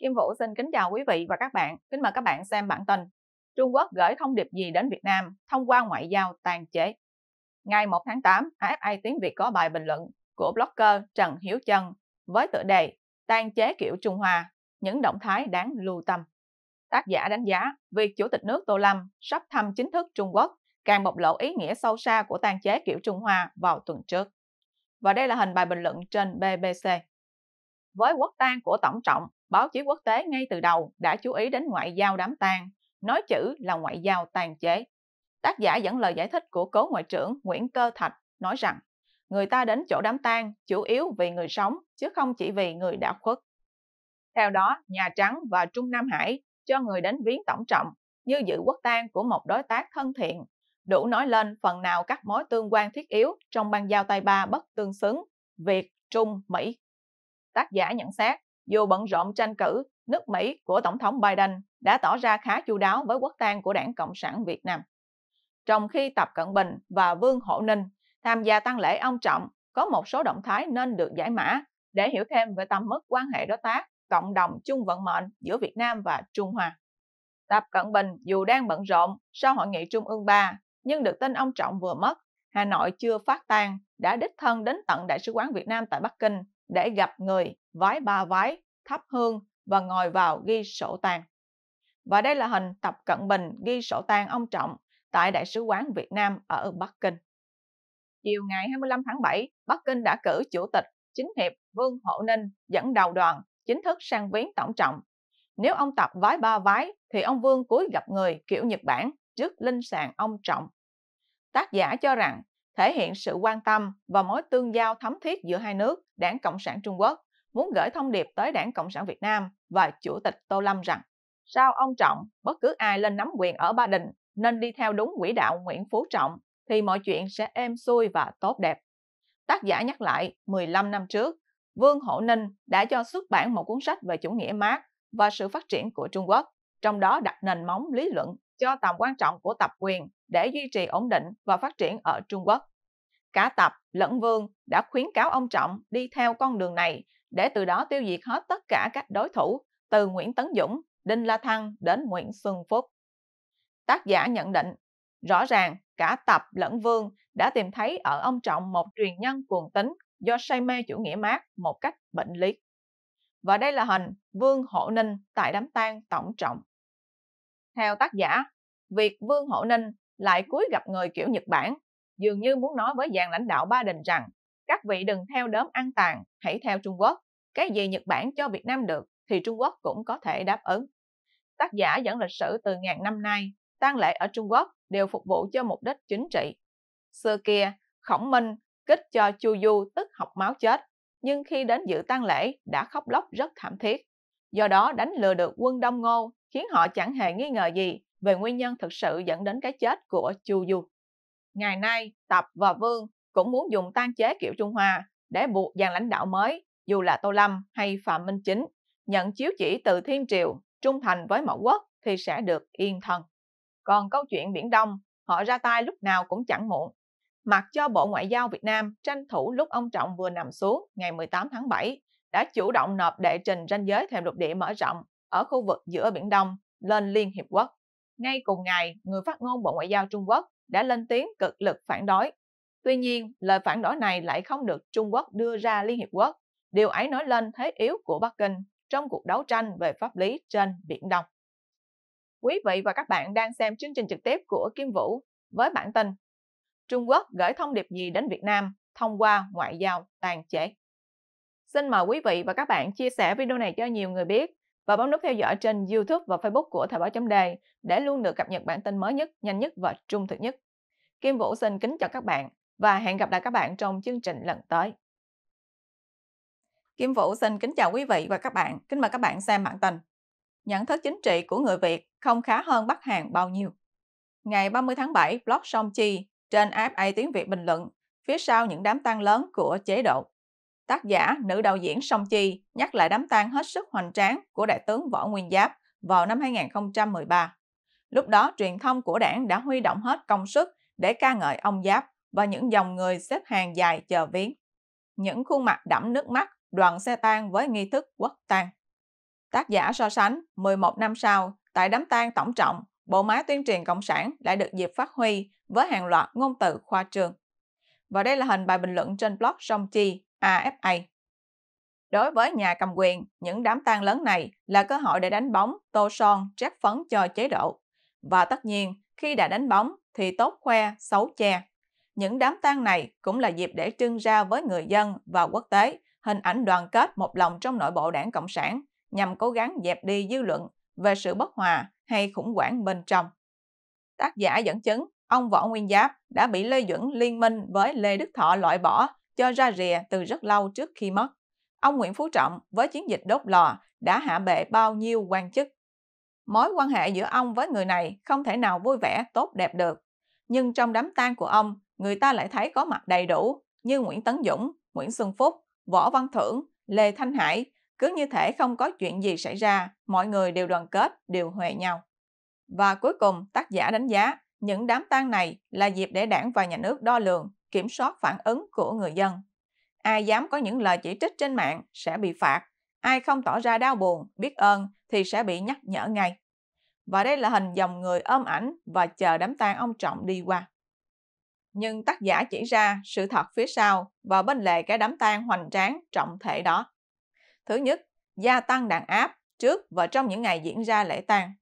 Kim Vũ xin kính chào quý vị và các bạn. Kính mời các bạn xem bản tin. Trung Quốc gửi thông điệp gì đến Việt Nam thông qua ngoại giao tàn chế? Ngày 1 tháng 8, AFA Tiếng Việt có bài bình luận của blogger Trần Hiếu Trân với tựa đề Tàn chế kiểu Trung Hoa, những động thái đáng lưu tâm. Tác giả đánh giá việc Chủ tịch nước Tô Lâm sắp thăm chính thức Trung Quốc càng bộc lộ ý nghĩa sâu xa của tàn chế kiểu Trung Hoa vào tuần trước. Và đây là hình bài bình luận trên BBC. Với quốc tang của Tổng Trọng, báo chí quốc tế ngay từ đầu đã chú ý đến ngoại giao đám tang, nói chữ là ngoại giao tàn chế. Tác giả dẫn lời giải thích của cố ngoại trưởng Nguyễn Cơ Thạch nói rằng người ta đến chỗ đám tang chủ yếu vì người sống chứ không chỉ vì người đã khuất. Theo đó, Nhà Trắng và Trung Nam Hải cho người đến viếng tổng trọng như dự quốc tang của một đối tác thân thiện, đủ nói lên phần nào các mối tương quan thiết yếu trong bang giao tay ba bất tương xứng Việt, Trung, Mỹ tác giả nhận xét, dù bận rộn tranh cử, nước Mỹ của Tổng thống Biden đã tỏ ra khá chu đáo với quốc tang của đảng Cộng sản Việt Nam. Trong khi Tập Cận Bình và Vương Hộ Ninh tham gia tăng lễ ông Trọng, có một số động thái nên được giải mã để hiểu thêm về tầm mức quan hệ đối tác, cộng đồng chung vận mệnh giữa Việt Nam và Trung Hoa. Tập Cận Bình dù đang bận rộn sau hội nghị Trung ương 3, nhưng được tin ông Trọng vừa mất, Hà Nội chưa phát tang đã đích thân đến tận Đại sứ quán Việt Nam tại Bắc Kinh để gặp người vái ba vái, thắp hương và ngồi vào ghi sổ tang. Và đây là hình Tập Cận Bình ghi sổ tang ông Trọng tại Đại sứ quán Việt Nam ở Bắc Kinh. Chiều ngày 25 tháng 7, Bắc Kinh đã cử Chủ tịch Chính hiệp Vương Hộ Ninh dẫn đầu đoàn chính thức sang viếng Tổng Trọng. Nếu ông Tập vái ba vái thì ông Vương cúi gặp người kiểu Nhật Bản trước linh sàng ông Trọng. Tác giả cho rằng thể hiện sự quan tâm và mối tương giao thấm thiết giữa hai nước, Đảng Cộng sản Trung Quốc muốn gửi thông điệp tới Đảng Cộng sản Việt Nam và Chủ tịch Tô Lâm rằng sao ông Trọng, bất cứ ai lên nắm quyền ở Ba Đình nên đi theo đúng quỹ đạo Nguyễn Phú Trọng thì mọi chuyện sẽ êm xuôi và tốt đẹp. Tác giả nhắc lại 15 năm trước, Vương Hổ Ninh đã cho xuất bản một cuốn sách về chủ nghĩa Marx và sự phát triển của Trung Quốc, trong đó đặt nền móng lý luận cho tầm quan trọng của tập quyền để duy trì ổn định và phát triển ở Trung Quốc. Cả Tập lẫn Vương đã khuyến cáo ông Trọng đi theo con đường này để từ đó tiêu diệt hết tất cả các đối thủ từ Nguyễn Tấn Dũng, Đinh La Thăng đến Nguyễn Xuân Phúc. Tác giả nhận định, rõ ràng cả Tập lẫn Vương đã tìm thấy ở ông Trọng một truyền nhân cuồng tính do say mê chủ nghĩa mát một cách bệnh lý. Và đây là hình Vương Hộ Ninh tại đám tang Tổng Trọng. Theo tác giả, việc Vương Hộ Ninh lại cúi gặp người kiểu Nhật Bản, dường như muốn nói với dàn lãnh đạo Ba Đình rằng các vị đừng theo đớm ăn tàn, hãy theo Trung Quốc. Cái gì Nhật Bản cho Việt Nam được thì Trung Quốc cũng có thể đáp ứng. Tác giả dẫn lịch sử từ ngàn năm nay, tang lễ ở Trung Quốc đều phục vụ cho mục đích chính trị. Xưa kia, Khổng Minh kích cho Chu Du tức học máu chết, nhưng khi đến dự tang lễ đã khóc lóc rất thảm thiết. Do đó đánh lừa được quân Đông Ngô, khiến họ chẳng hề nghi ngờ gì về nguyên nhân thực sự dẫn đến cái chết của Chu Du. Ngày nay, Tập và Vương cũng muốn dùng tan chế kiểu Trung Hoa để buộc dàn lãnh đạo mới, dù là Tô Lâm hay Phạm Minh Chính, nhận chiếu chỉ từ Thiên Triều, trung thành với mẫu quốc thì sẽ được yên thần Còn câu chuyện Biển Đông, họ ra tay lúc nào cũng chẳng muộn. Mặc cho Bộ Ngoại giao Việt Nam tranh thủ lúc ông Trọng vừa nằm xuống ngày 18 tháng 7, đã chủ động nộp đệ trình ranh giới thềm lục địa mở rộng ở khu vực giữa Biển Đông lên Liên Hiệp Quốc ngay cùng ngày, người phát ngôn Bộ Ngoại giao Trung Quốc đã lên tiếng cực lực phản đối. Tuy nhiên, lời phản đối này lại không được Trung Quốc đưa ra Liên Hiệp Quốc. Điều ấy nói lên thế yếu của Bắc Kinh trong cuộc đấu tranh về pháp lý trên Biển Đông. Quý vị và các bạn đang xem chương trình trực tiếp của Kim Vũ với bản tin Trung Quốc gửi thông điệp gì đến Việt Nam thông qua ngoại giao tàn trễ. Xin mời quý vị và các bạn chia sẻ video này cho nhiều người biết và bấm nút theo dõi trên YouTube và Facebook của Thời báo chấm đề để luôn được cập nhật bản tin mới nhất, nhanh nhất và trung thực nhất. Kim Vũ xin kính chào các bạn và hẹn gặp lại các bạn trong chương trình lần tới. Kim Vũ xin kính chào quý vị và các bạn. Kính mời các bạn xem bản tin. Nhận thức chính trị của người Việt không khá hơn Bắc Hàn bao nhiêu. Ngày 30 tháng 7, blog Song Chi trên AFA tiếng Việt bình luận phía sau những đám tang lớn của chế độ tác giả nữ đạo diễn Song Chi nhắc lại đám tang hết sức hoành tráng của đại tướng Võ Nguyên Giáp vào năm 2013. Lúc đó, truyền thông của đảng đã huy động hết công sức để ca ngợi ông Giáp và những dòng người xếp hàng dài chờ viếng. Những khuôn mặt đẫm nước mắt đoàn xe tang với nghi thức quốc tang. Tác giả so sánh 11 năm sau, tại đám tang tổng trọng, bộ máy tuyên truyền cộng sản lại được dịp phát huy với hàng loạt ngôn từ khoa trương. Và đây là hình bài bình luận trên blog Song Chi AFA. Đối với nhà cầm quyền, những đám tang lớn này là cơ hội để đánh bóng, tô son, trát phấn cho chế độ. Và tất nhiên, khi đã đánh bóng thì tốt khoe, xấu che. Những đám tang này cũng là dịp để trưng ra với người dân và quốc tế hình ảnh đoàn kết một lòng trong nội bộ đảng Cộng sản nhằm cố gắng dẹp đi dư luận về sự bất hòa hay khủng hoảng bên trong. Tác giả dẫn chứng, ông Võ Nguyên Giáp đã bị Lê Duẩn liên minh với Lê Đức Thọ loại bỏ cho ra rìa từ rất lâu trước khi mất. Ông Nguyễn Phú Trọng với chiến dịch đốt lò đã hạ bệ bao nhiêu quan chức. Mối quan hệ giữa ông với người này không thể nào vui vẻ tốt đẹp được. Nhưng trong đám tang của ông, người ta lại thấy có mặt đầy đủ như Nguyễn Tấn Dũng, Nguyễn Xuân Phúc, Võ Văn Thưởng, Lê Thanh Hải. Cứ như thể không có chuyện gì xảy ra, mọi người đều đoàn kết, đều huệ nhau. Và cuối cùng tác giả đánh giá những đám tang này là dịp để đảng và nhà nước đo lường kiểm soát phản ứng của người dân. Ai dám có những lời chỉ trích trên mạng sẽ bị phạt, ai không tỏ ra đau buồn, biết ơn thì sẽ bị nhắc nhở ngay. Và đây là hình dòng người ôm ảnh và chờ đám tang ông Trọng đi qua. Nhưng tác giả chỉ ra sự thật phía sau và bên lề cái đám tang hoành tráng trọng thể đó. Thứ nhất, gia tăng đàn áp trước và trong những ngày diễn ra lễ tang.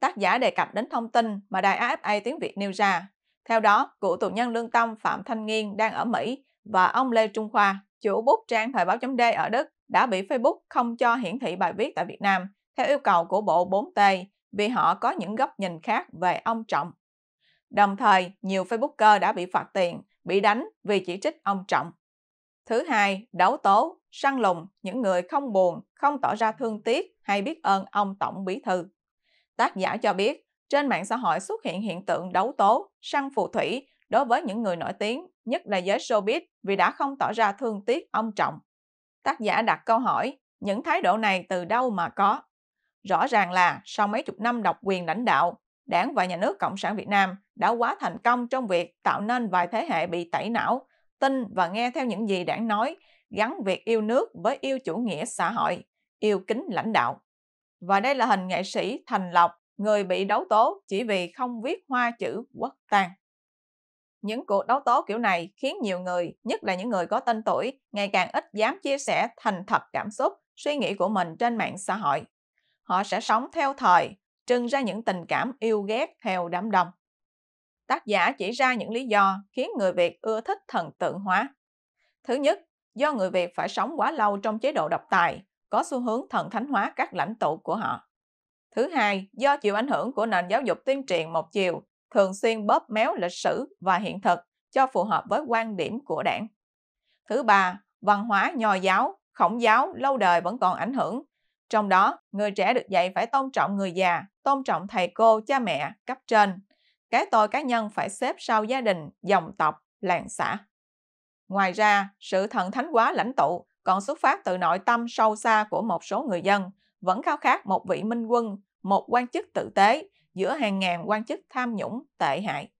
Tác giả đề cập đến thông tin mà đài AFA tiếng Việt nêu ra theo đó, cựu tù nhân lương tâm Phạm Thanh Nghiên đang ở Mỹ và ông Lê Trung Khoa, chủ bút trang Thời báo chấm D ở Đức, đã bị Facebook không cho hiển thị bài viết tại Việt Nam theo yêu cầu của Bộ 4T vì họ có những góc nhìn khác về ông Trọng. Đồng thời, nhiều Facebooker đã bị phạt tiền, bị đánh vì chỉ trích ông Trọng. Thứ hai, đấu tố, săn lùng những người không buồn, không tỏ ra thương tiếc hay biết ơn ông Tổng Bí Thư. Tác giả cho biết, trên mạng xã hội xuất hiện hiện tượng đấu tố, săn phù thủy đối với những người nổi tiếng, nhất là giới showbiz vì đã không tỏ ra thương tiếc ông trọng. Tác giả đặt câu hỏi, những thái độ này từ đâu mà có? Rõ ràng là sau mấy chục năm độc quyền lãnh đạo, Đảng và Nhà nước Cộng sản Việt Nam đã quá thành công trong việc tạo nên vài thế hệ bị tẩy não, tin và nghe theo những gì Đảng nói, gắn việc yêu nước với yêu chủ nghĩa xã hội, yêu kính lãnh đạo. Và đây là hình nghệ sĩ Thành Lộc người bị đấu tố chỉ vì không viết hoa chữ quốc tang. Những cuộc đấu tố kiểu này khiến nhiều người, nhất là những người có tên tuổi, ngày càng ít dám chia sẻ thành thật cảm xúc, suy nghĩ của mình trên mạng xã hội. Họ sẽ sống theo thời, trưng ra những tình cảm yêu ghét theo đám đông. Tác giả chỉ ra những lý do khiến người Việt ưa thích thần tượng hóa. Thứ nhất, do người Việt phải sống quá lâu trong chế độ độc tài, có xu hướng thần thánh hóa các lãnh tụ của họ. Thứ hai, do chịu ảnh hưởng của nền giáo dục tuyên truyền một chiều, thường xuyên bóp méo lịch sử và hiện thực cho phù hợp với quan điểm của đảng. Thứ ba, văn hóa nho giáo, khổng giáo lâu đời vẫn còn ảnh hưởng. Trong đó, người trẻ được dạy phải tôn trọng người già, tôn trọng thầy cô, cha mẹ, cấp trên. Cái tôi cá nhân phải xếp sau gia đình, dòng tộc, làng xã. Ngoài ra, sự thần thánh quá lãnh tụ còn xuất phát từ nội tâm sâu xa của một số người dân, vẫn khao khát một vị minh quân, một quan chức tử tế giữa hàng ngàn quan chức tham nhũng tệ hại.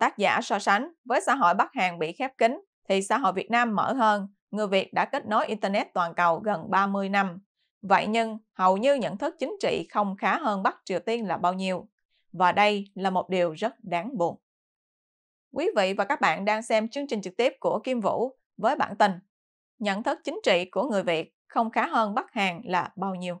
Tác giả so sánh với xã hội Bắc Hàn bị khép kín thì xã hội Việt Nam mở hơn, người Việt đã kết nối Internet toàn cầu gần 30 năm. Vậy nhưng hầu như nhận thức chính trị không khá hơn Bắc Triều Tiên là bao nhiêu. Và đây là một điều rất đáng buồn. Quý vị và các bạn đang xem chương trình trực tiếp của Kim Vũ với bản tin Nhận thức chính trị của người Việt không khá hơn Bắc Hàn là bao nhiêu.